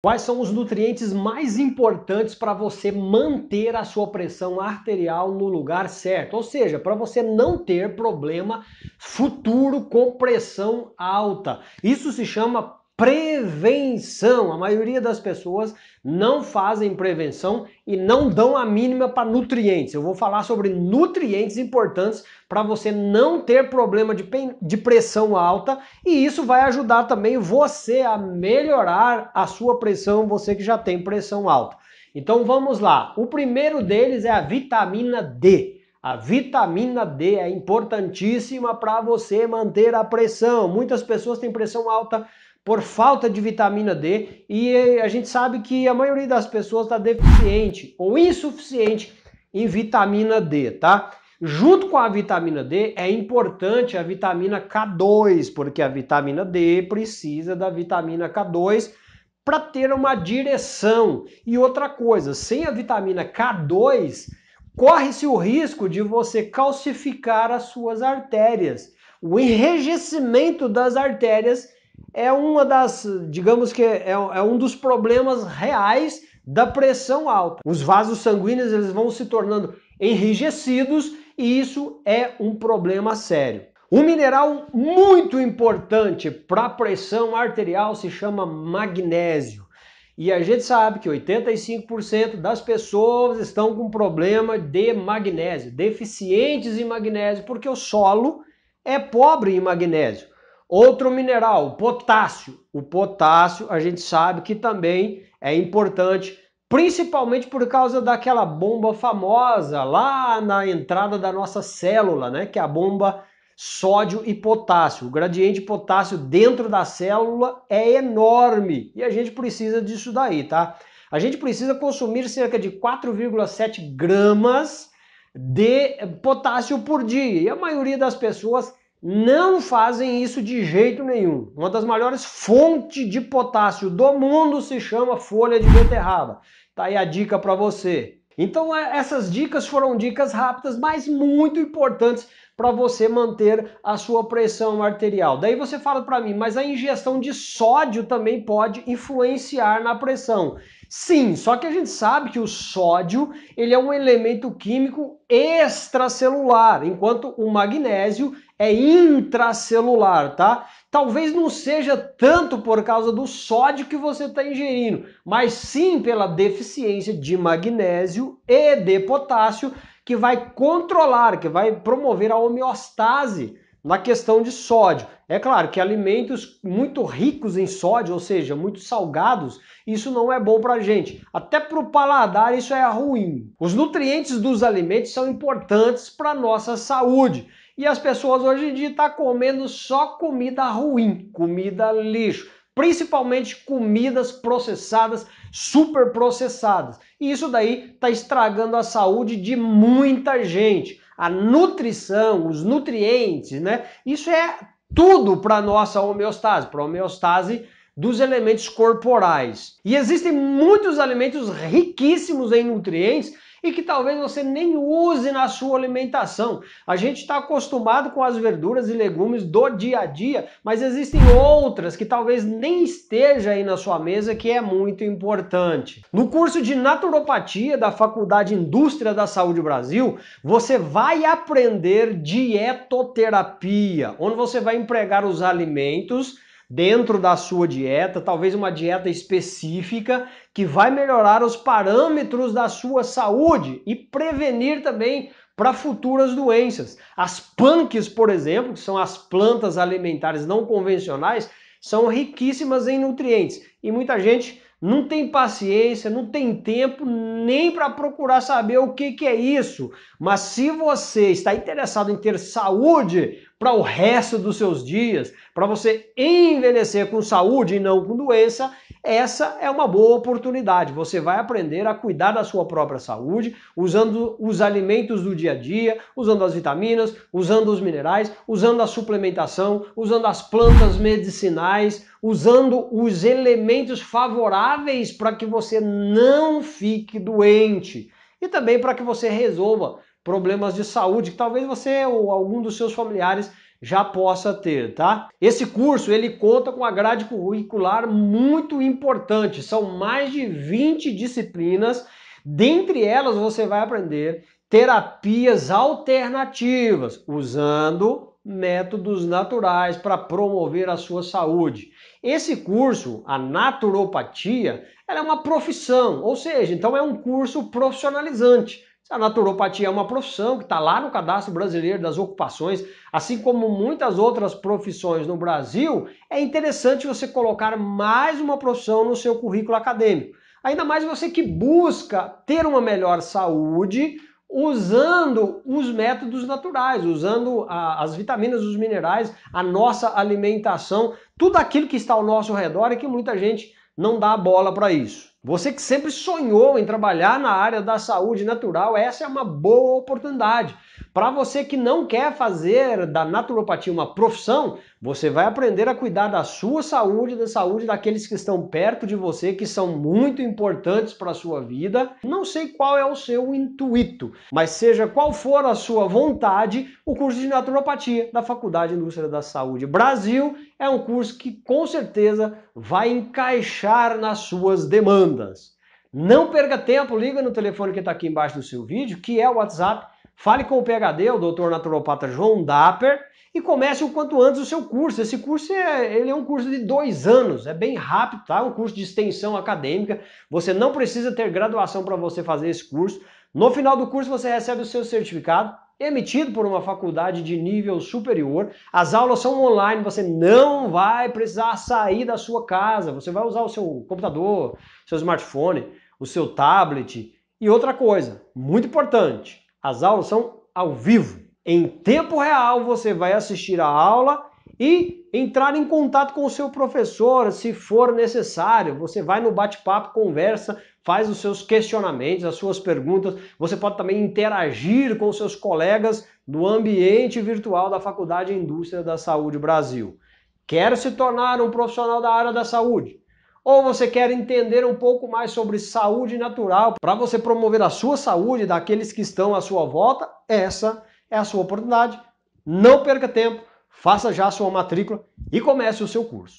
Quais são os nutrientes mais importantes para você manter a sua pressão arterial no lugar certo? Ou seja, para você não ter problema futuro com pressão alta. Isso se chama prevenção. A maioria das pessoas não fazem prevenção e não dão a mínima para nutrientes. Eu vou falar sobre nutrientes importantes para você não ter problema de, de pressão alta e isso vai ajudar também você a melhorar a sua pressão, você que já tem pressão alta. Então vamos lá. O primeiro deles é a vitamina D. A vitamina D é importantíssima para você manter a pressão. Muitas pessoas têm pressão alta por falta de vitamina D e a gente sabe que a maioria das pessoas está deficiente ou insuficiente em vitamina D, tá? Junto com a vitamina D é importante a vitamina K2, porque a vitamina D precisa da vitamina K2 para ter uma direção. E outra coisa, sem a vitamina K2, corre-se o risco de você calcificar as suas artérias. O enrijecimento das artérias é uma das, digamos que é, é um dos problemas reais da pressão alta. Os vasos sanguíneos eles vão se tornando enrijecidos e isso é um problema sério. Um mineral muito importante para a pressão arterial se chama magnésio. E a gente sabe que 85% das pessoas estão com problema de magnésio, deficientes em magnésio, porque o solo é pobre em magnésio. Outro mineral, potássio. O potássio a gente sabe que também é importante, principalmente por causa daquela bomba famosa lá na entrada da nossa célula, né? Que é a bomba sódio e potássio. O gradiente de potássio dentro da célula é enorme e a gente precisa disso daí, tá? A gente precisa consumir cerca de 4,7 gramas de potássio por dia. E a maioria das pessoas não fazem isso de jeito nenhum. Uma das maiores fontes de potássio do mundo se chama folha de beterraba. Tá aí a dica para você. Então é, essas dicas foram dicas rápidas, mas muito importantes para você manter a sua pressão arterial. Daí você fala para mim, mas a ingestão de sódio também pode influenciar na pressão. Sim, só que a gente sabe que o sódio ele é um elemento químico extracelular, enquanto o magnésio é intracelular, tá? Talvez não seja tanto por causa do sódio que você está ingerindo, mas sim pela deficiência de magnésio e de potássio que vai controlar, que vai promover a homeostase na questão de sódio. É claro que alimentos muito ricos em sódio, ou seja, muito salgados, isso não é bom para a gente. Até para o paladar isso é ruim. Os nutrientes dos alimentos são importantes para nossa saúde. E as pessoas hoje em dia estão tá comendo só comida ruim, comida lixo principalmente comidas processadas, super processadas. E isso daí está estragando a saúde de muita gente a nutrição, os nutrientes, né? Isso é tudo para nossa homeostase, para a homeostase dos elementos corporais. E existem muitos alimentos riquíssimos em nutrientes e que talvez você nem use na sua alimentação. A gente está acostumado com as verduras e legumes do dia a dia, mas existem outras que talvez nem esteja aí na sua mesa que é muito importante. No curso de naturopatia da Faculdade Indústria da Saúde Brasil, você vai aprender dietoterapia, onde você vai empregar os alimentos dentro da sua dieta, talvez uma dieta específica que vai melhorar os parâmetros da sua saúde e prevenir também para futuras doenças. As punks, por exemplo, que são as plantas alimentares não convencionais, são riquíssimas em nutrientes e muita gente não tem paciência, não tem tempo nem para procurar saber o que, que é isso. Mas se você está interessado em ter saúde, para o resto dos seus dias, para você envelhecer com saúde e não com doença, essa é uma boa oportunidade. Você vai aprender a cuidar da sua própria saúde, usando os alimentos do dia a dia, usando as vitaminas, usando os minerais, usando a suplementação, usando as plantas medicinais, usando os elementos favoráveis para que você não fique doente e também para que você resolva problemas de saúde que talvez você ou algum dos seus familiares já possa ter, tá? Esse curso ele conta com a grade curricular muito importante, são mais de 20 disciplinas, dentre elas você vai aprender terapias alternativas, usando métodos naturais para promover a sua saúde. Esse curso, a naturopatia, ela é uma profissão, ou seja, então é um curso profissionalizante. A naturopatia é uma profissão que está lá no cadastro brasileiro das ocupações, assim como muitas outras profissões no Brasil, é interessante você colocar mais uma profissão no seu currículo acadêmico. Ainda mais você que busca ter uma melhor saúde usando os métodos naturais, usando a, as vitaminas, os minerais, a nossa alimentação, tudo aquilo que está ao nosso redor e que muita gente não dá bola para isso. Você que sempre sonhou em trabalhar na área da saúde natural, essa é uma boa oportunidade. Para você que não quer fazer da naturopatia uma profissão, você vai aprender a cuidar da sua saúde, da saúde daqueles que estão perto de você, que são muito importantes para a sua vida. Não sei qual é o seu intuito, mas seja qual for a sua vontade, o curso de naturopatia da Faculdade Indústria da Saúde Brasil é um curso que com certeza vai encaixar nas suas demandas. Não perca tempo, liga no telefone que está aqui embaixo do seu vídeo, que é o WhatsApp Fale com o PHD, o doutor naturopata João Dapper, e comece o quanto antes o seu curso. Esse curso é, ele é um curso de dois anos, é bem rápido, tá? Um curso de extensão acadêmica. Você não precisa ter graduação para você fazer esse curso. No final do curso você recebe o seu certificado emitido por uma faculdade de nível superior. As aulas são online, você não vai precisar sair da sua casa. Você vai usar o seu computador, seu smartphone, o seu tablet. E outra coisa, muito importante, as aulas são ao vivo. Em tempo real, você vai assistir a aula e entrar em contato com o seu professor, se for necessário. Você vai no bate-papo, conversa, faz os seus questionamentos, as suas perguntas. Você pode também interagir com seus colegas no ambiente virtual da Faculdade de Indústria da Saúde Brasil. Quer se tornar um profissional da área da saúde? ou você quer entender um pouco mais sobre saúde natural para você promover a sua saúde daqueles que estão à sua volta, essa é a sua oportunidade. Não perca tempo, faça já a sua matrícula e comece o seu curso.